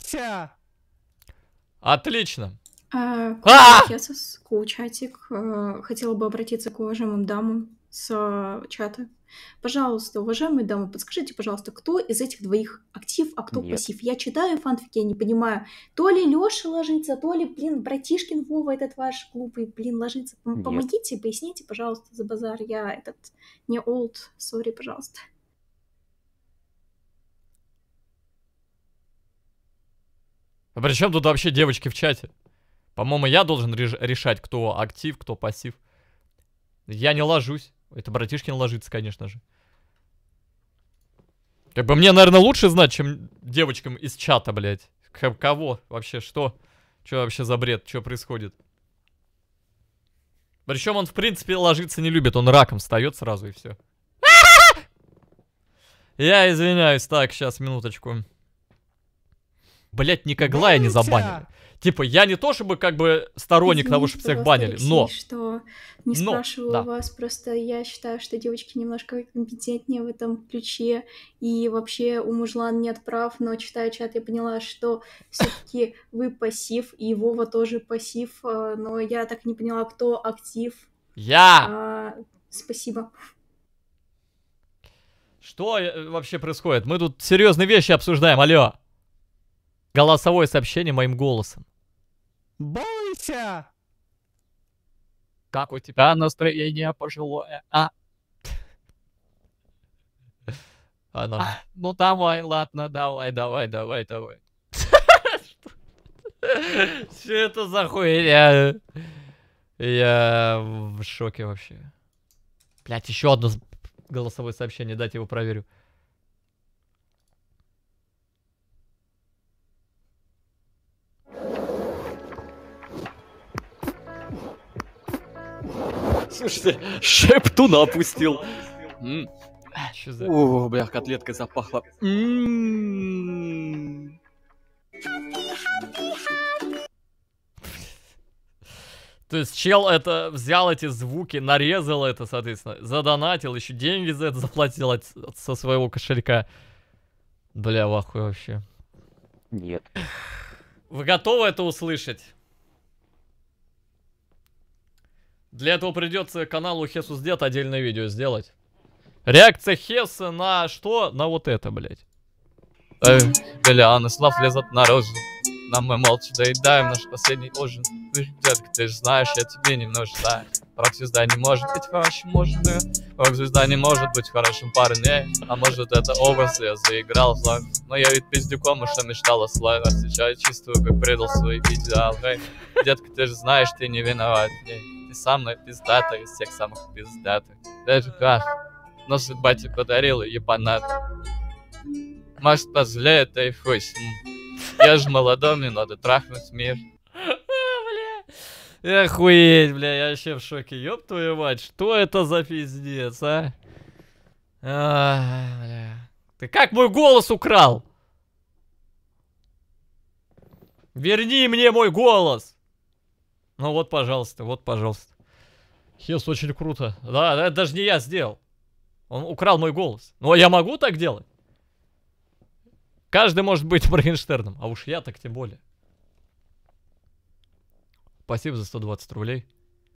Останься! Отлично. А, а, я со чатик. Э, хотела бы обратиться к уважаемым дамам с э, чата. Пожалуйста, уважаемые дамы, подскажите, пожалуйста, кто из этих двоих актив, а кто Нет. пассив? Я читаю фанфики, я не понимаю, то ли Лёша ложится, то ли, блин, братишкин Вова этот ваш глупый, блин, ложится. Помогите, Нет. поясните, пожалуйста, за базар. Я этот не old, сори, пожалуйста. А при чем тут вообще девочки в чате? По-моему, я должен решать, кто актив, кто пассив. Я не ложусь. Это братишкин ложится, конечно же. Как бы мне, наверное, лучше знать, чем девочкам из чата, блядь. К кого вообще, что? Что вообще за бред, что происходит? Причем он, в принципе, ложиться не любит. Он раком встает сразу и все. Я извиняюсь. Так, сейчас, минуточку. Блять, я не забанили. Типа, я не то чтобы как бы сторонник Извините, того, чтобы всех банили, Алексей, но... что не но, спрашивала да. вас, просто я считаю, что девочки немножко компетентнее в этом ключе, и вообще у мужлан нет прав, но читая чат, я поняла, что все таки вы пассив, и Вова тоже пассив, э, но я так не поняла, кто актив. Я! А, спасибо. Что э, вообще происходит? Мы тут серьезные вещи обсуждаем, алло! Голосовое сообщение моим голосом. Бойся! Как у тебя настроение пожилое? А? Она. Ну. А, ну давай, ладно, давай, давай, давай, давай. Что это за хуйня? Я в шоке вообще. Блять, еще одно голосовое сообщение, дать его проверю. Слушайте, шептуна опустил. Что за... О, бля, котлетка запахла. То есть чел это взял эти звуки, нарезал это, соответственно, задонатил, еще деньги за это заплатил от, от, со своего кошелька. Бля, вахуй вообще. Нет. Вы готовы это услышать? Для этого придется каналу Хесус Дед отдельное видео сделать. Реакция Хеса на что? На вот это, блядь. Эй, Белианы, слав лезут розу, Нам мы молча доедаем наш последний ужин. Ты, детка, ты же знаешь, я тебе не нужна. Рок звезда не может быть хорошим мужем, Рок звезда не может быть хорошим парней. А может это образ я заиграл в лайф. Но я ведь пиздюком, и что мечтал о славе. сейчас я чувствую, как предал свои идеалы. Детка, ты же знаешь, ты не виноват в ней. Ты самая пиздатая из всех самых пиздатых. Даже Гаш. Но судьба тебе подарила ебанат. Может, пожалеет, да и хуй Я же молодой, мне надо трахнуть мир. Бля. Охуеть, бля, я вообще в шоке. Ёб твою мать, что это за пиздец, а? а бля. Ты как мой голос украл? Верни мне мой голос! Ну вот, пожалуйста, вот, пожалуйста. Хес, очень круто. Да, это даже не я сделал. Он украл мой голос. Но ну, а я могу так делать? Каждый может быть Моргенштерном, а уж я так тем более. Спасибо за 120 рублей.